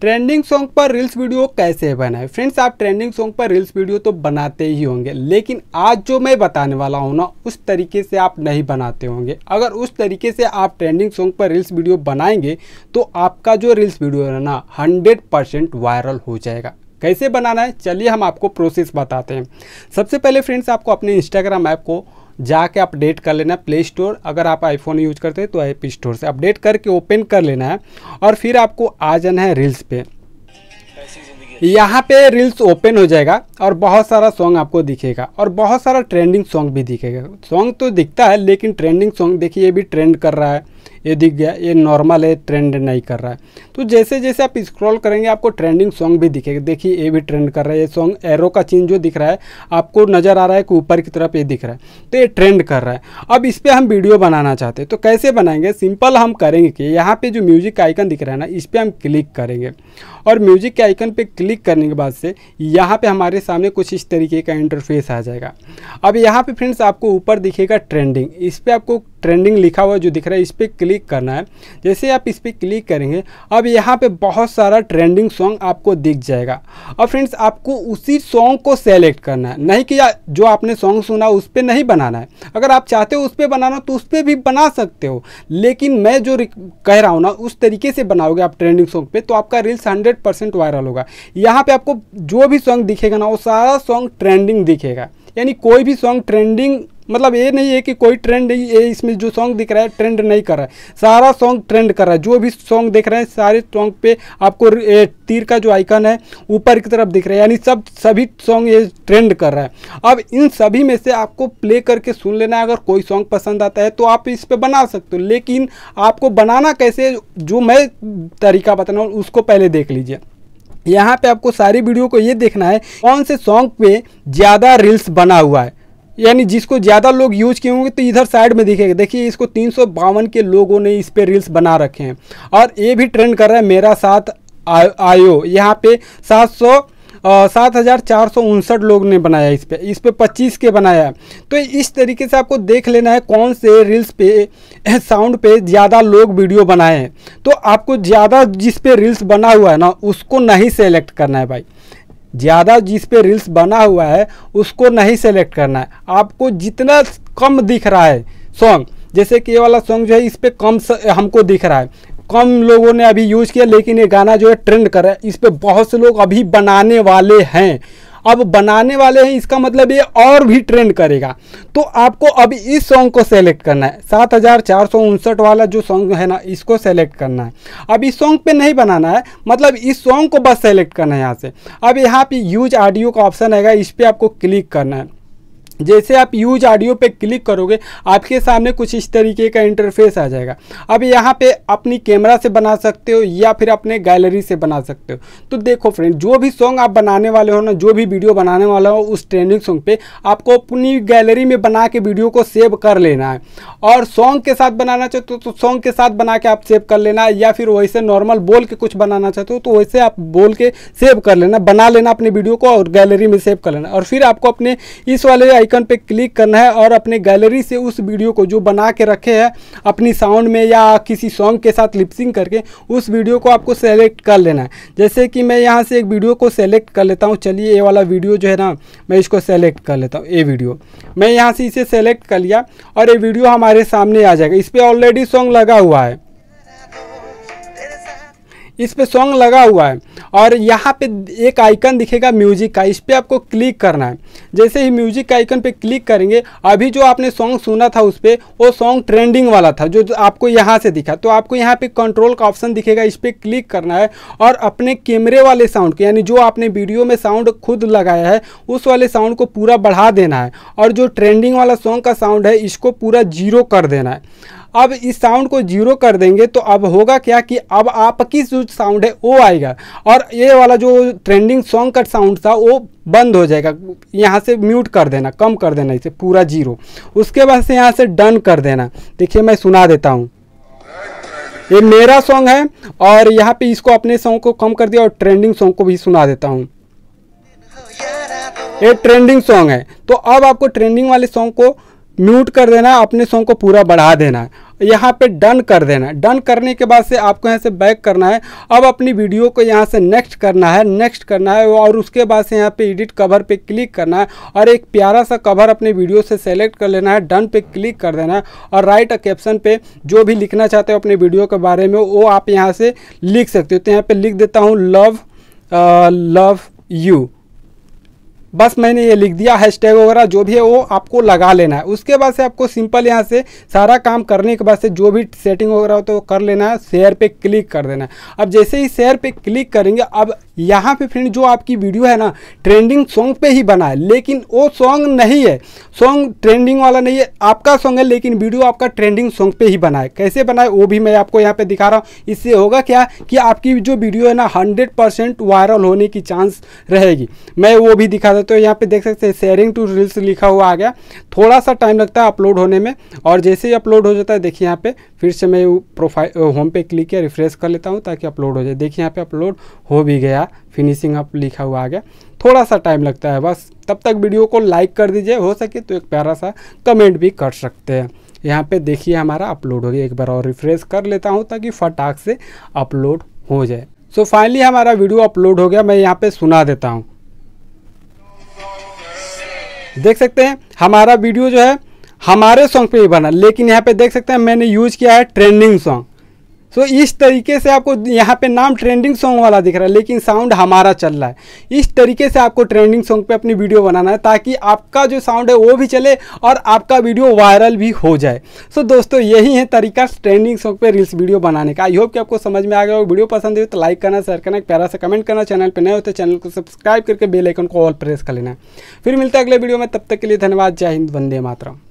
trending song पर reels video कैसे बनाए फ्रेंड्स आप ट्रेंडिंग सॉन्ग पर रील्स वीडियो तो बनाते ही होंगे लेकिन आज जो मैं बताने वाला हूँ ना उस तरीके से आप नहीं बनाते होंगे अगर उस तरीके से आप ट्रेंडिंग सॉन्ग पर रील्स वीडियो बनाएंगे तो आपका जो रील्स वीडियो है ना हंड्रेड परसेंट वायरल हो जाएगा कैसे बनाना है चलिए हम आपको प्रोसेस बताते हैं सबसे पहले फ्रेंड्स आपको अपने इंस्टाग्राम ऐप को जाके अपडेट कर लेना प्ले स्टोर अगर आप आईफोन यूज करते हैं तो ऐप स्टोर से अपडेट करके ओपन कर लेना है और फिर आपको आ जाना है रील्स पे यहाँ पे रील्स ओपन हो जाएगा और बहुत सारा सॉन्ग आपको दिखेगा और बहुत सारा ट्रेंडिंग सॉन्ग भी दिखेगा सॉन्ग तो दिखता है लेकिन ट्रेंडिंग सॉन्ग देखिए ये भी ट्रेंड कर रहा है ये दिख गया ये नॉर्मल है ट्रेंड नहीं कर रहा है तो जैसे जैसे आप स्क्रॉल करेंगे आपको ट्रेंडिंग सॉन्ग भी दिखेगा देखिए ये भी ट्रेंड कर रहा है ये सॉन्ग एरो का चिन्ह जो दिख रहा है आपको नज़र आ रहा है कि ऊपर की तरफ ये दिख रहा है तो ये ट्रेंड कर रहा है अब इस पर हम वीडियो बनाना चाहते हैं तो कैसे बनाएंगे सिंपल हम करेंगे कि यहाँ पर जो म्यूज़िक का आइकन दिख रहा है ना इस पर हम क्लिक करेंगे और म्यूज़िक के आइकन पर क्लिक करने के बाद से यहाँ पर हमारे सामने कुछ इस तरीके का इंटरफेस आ जाएगा अब यहाँ पर फ्रेंड्स आपको ऊपर दिखेगा ट्रेंडिंग इस पर आपको ट्रेंडिंग लिखा हुआ जो दिख रहा है इस पर क्लिक करना है जैसे आप इस पर क्लिक करेंगे अब यहाँ पे बहुत सारा ट्रेंडिंग सॉन्ग आपको दिख जाएगा और फ्रेंड्स आपको उसी सॉन्ग को सेलेक्ट करना है नहीं कि जो आपने सॉन्ग सुना उस पर नहीं बनाना है अगर आप चाहते हो उस पर बनाना तो उस पर भी बना सकते हो लेकिन मैं जो कह रहा हूँ ना उस तरीके से बनाओगे आप ट्रेंडिंग सॉन्ग पर तो आपका रील्स हंड्रेड वायरल होगा यहाँ पर आपको जो भी सॉन्ग दिखेगा ना वो सारा सॉन्ग ट्रेंडिंग दिखेगा यानी कोई भी सॉन्ग ट्रेंडिंग मतलब ये नहीं है कि कोई ट्रेंड नहीं ये इसमें जो सॉन्ग दिख रहा है ट्रेंड नहीं कर रहा है सारा सॉन्ग ट्रेंड कर रहा है जो भी सॉन्ग देख रहे हैं सारे सॉन्ग पे आपको तीर का जो आइकन है ऊपर की तरफ दिख रहा है यानी सब सभी सॉन्ग ये ट्रेंड कर रहा है अब इन सभी में से आपको प्ले करके सुन लेना है अगर कोई सॉन्ग पसंद आता है तो आप इस पर बना सकते हो लेकिन आपको बनाना कैसे जो मैं तरीका बताना उसको पहले देख लीजिए यहाँ पे आपको सारी वीडियो को ये देखना है कौन से सॉन्ग पे ज़्यादा रील्स बना हुआ है यानी जिसको ज़्यादा लोग यूज़ किए होंगे तो इधर साइड में दिखेगा देखिए इसको तीन के लोगों ने इस पर रील्स बना रखे हैं और ये भी ट्रेंड कर रहा है मेरा साथ आयो यहाँ पे सात सौ सात हज़ार चार सौ उनसठ लोग ने बनाया इस पर इस पर पच्चीस के बनाया तो इस तरीके से आपको देख लेना है कौन से रील्स पे साउंड पे ज़्यादा लोग वीडियो बनाए हैं तो आपको ज़्यादा जिस पे रील्स बना हुआ है ना उसको नहीं सेलेक्ट करना है भाई ज़्यादा जिस पे रील्स बना हुआ है उसको नहीं सेलेक्ट करना है आपको जितना कम दिख रहा है सॉन्ग जैसे कि ये वाला सॉन्ग जो है इस पर कम स, हमको दिख रहा है कम लोगों ने अभी यूज़ किया लेकिन ये गाना जो है ट्रेंड कर रहा है इस पर बहुत से लोग अभी बनाने वाले हैं अब बनाने वाले हैं इसका मतलब ये और भी ट्रेंड करेगा तो आपको अब इस सॉन्ग को सेलेक्ट करना है सात हज़ार चार सौ उनसठ वाला जो सॉन्ग है ना इसको सेलेक्ट करना है अब इस सॉन्ग पे नहीं बनाना है मतलब इस सॉन्ग को बस सेलेक्ट करना है यहाँ से अब यहाँ पे यूज ऑडियो का ऑप्शन आएगा इस पर आपको क्लिक करना है जैसे आप यूज ऑडियो पे क्लिक करोगे आपके सामने कुछ इस तरीके का इंटरफेस आ जाएगा अब यहाँ पे अपनी कैमरा से बना सकते हो या फिर अपने गैलरी से बना सकते हो तो देखो फ्रेंड जो भी सॉन्ग आप बनाने वाले हो ना जो भी वीडियो बनाने वाला हो उस ट्रेंडिंग सॉन्ग पे आपको अपनी गैलरी में बना के वीडियो को सेव कर लेना है और सॉन्ग के साथ बनाना चाहते हो तो सॉन्ग के साथ बना के आप सेव कर लेना या फिर वैसे नॉर्मल बोल के कुछ बनाना चाहते हो तो वैसे आप बोल के सेव कर लेना बना लेना अपने वीडियो को और गैलरी में सेव कर लेना और फिर आपको अपने इस वाले आइकन पे क्लिक करना है और अपने गैलरी से उस वीडियो को जो बना के रखे हैं अपनी साउंड में या किसी सॉन्ग के साथ लिपसिंग करके उस वीडियो को आपको सेलेक्ट कर लेना है जैसे कि मैं यहाँ से एक वीडियो को सेलेक्ट कर लेता हूँ चलिए ये वाला वीडियो जो है ना मैं इसको सेलेक्ट कर लेता हूँ ये वीडियो मैं यहाँ से इसे सेलेक्ट कर लिया और ये वीडियो हमारे सामने आ जाएगा इस पर ऑलरेडी सॉन्ग लगा हुआ है इस पर सॉन्ग लगा हुआ है और यहाँ पे एक आइकन दिखेगा म्यूजिक का इस पर आपको क्लिक करना है जैसे ही म्यूजिक का आइकन पे क्लिक करेंगे अभी जो आपने सॉन्ग सुना था उस पर वो सॉन्ग ट्रेंडिंग वाला था जो आपको यहाँ से दिखा तो आपको यहाँ पे कंट्रोल का ऑप्शन दिखेगा इस पर क्लिक करना है और अपने कैमरे वाले साउंड को यानी जो आपने वीडियो में साउंड खुद लगाया है उस वाले साउंड को पूरा बढ़ा देना है और जो ट्रेंडिंग वाला सॉन्ग का साउंड है इसको पूरा जीरो कर देना है अब इस साउंड को जीरो कर देंगे तो अब होगा क्या कि अब आपकी जो साउंड है वो आएगा और ये वाला जो ट्रेंडिंग सॉन्ग का साउंड था वो बंद हो जाएगा यहाँ से म्यूट कर देना कम कर देना इसे पूरा जीरो उसके बाद से यहाँ से डन कर देना देखिए मैं सुना देता हूँ ये मेरा सॉन्ग है और यहाँ पे इसको अपने सॉन्ग को कम कर दिया और ट्रेंडिंग सॉन्ग को भी सुना देता हूँ ये ट्रेंडिंग सॉन्ग है तो अब आपको ट्रेंडिंग वाले सॉन्ग को म्यूट कर देना है अपने सॉन्ग को पूरा बढ़ा देना है यहाँ पे डन कर देना है डन करने के बाद से आपको यहाँ से बैक करना है अब अपनी वीडियो को यहाँ से नेक्स्ट करना है नेक्स्ट करना है और उसके बाद से यहाँ पे एडिट कवर पे क्लिक करना है और एक प्यारा सा कवर अपने वीडियो से सेलेक्ट कर लेना है डन पे क्लिक कर देना है और राइट कैप्शन पे जो भी लिखना चाहते हो अपने वीडियो के बारे में वो आप यहाँ से लिख सकते हो तो यहाँ पर लिख देता हूँ लव लव यू बस मैंने ये लिख दिया हैशटैग वगैरह जो भी है वो आपको लगा लेना है उसके बाद से आपको सिंपल यहाँ से सारा काम करने के बाद से जो भी सेटिंग वगैरह हो तो कर लेना है शेयर पे क्लिक कर देना है अब जैसे ही शेयर पे क्लिक करेंगे अब यहाँ पे फ्रेंड जो आपकी वीडियो है ना ट्रेंडिंग सॉन्ग पे ही बना है लेकिन वो सॉन्ग नहीं है सॉन्ग ट्रेंडिंग वाला नहीं है आपका सॉन्ग है लेकिन वीडियो आपका ट्रेंडिंग सॉन्ग पे ही बना है कैसे बना है वो भी मैं आपको यहाँ पे दिखा रहा हूँ इससे होगा क्या कि आपकी जो वीडियो है ना हंड्रेड परसेंट वायरल होने की चांस रहेगी मैं वो भी दिखा देता हूँ यहाँ पर देख सकते हैं शेयरिंग टू रील्स लिखा हुआ आ गया थोड़ा सा टाइम लगता है अपलोड होने में और जैसे ही अपलोड हो जाता है देखिए यहाँ पर फिर से मैं प्रोफाइल होम पे क्लिक किया रिफ्रेश कर लेता हूँ ताकि अपलोड हो जाए देखिए यहाँ पे अपलोड हो भी गया फिनिशिंग अप लिखा हुआ आ गया थोड़ा सा टाइम लगता है बस तब तक वीडियो को लाइक कर दीजिए हो सके तो एक प्यारा सा कमेंट भी कर सकते हैं यहाँ पे देखिए हमारा अपलोड हो गया एक बार और रिफ्रेश कर लेता हूँ ताकि फटाक से अपलोड हो जाए सो फाइनली हमारा वीडियो अपलोड हो गया मैं यहाँ पे सुना देता हूँ देख सकते हैं हमारा वीडियो जो है हमारे सॉन्ग पे ही बना लेकिन यहाँ पे देख सकते हैं मैंने यूज किया है ट्रेंडिंग सॉन्ग सो so, इस तरीके से आपको यहाँ पे नाम ट्रेंडिंग सॉन्ग वाला दिख रहा है लेकिन साउंड हमारा चल रहा है इस तरीके से आपको ट्रेंडिंग सॉन्ग पे अपनी वीडियो बनाना है ताकि आपका जो साउंड है वो भी चले और आपका वीडियो वायरल भी हो जाए सो so, दोस्तों यही है तरीका ट्रेंडिंग सॉन्ग पे रील्स वीडियो बनाने का आई होप कि आपको समझ में आ गया वीडियो पसंद हो तो लाइक करना शेयर करना प्यारा से कमेंट करना चैनल पर नए हो तो चैनल को सब्सक्राइब करके बेलाइकन को ऑल प्रेस कर लेना फिर मिलते अगले वीडियो में तब तक के लिए धन्यवाद जय हिंद वंदे मातरम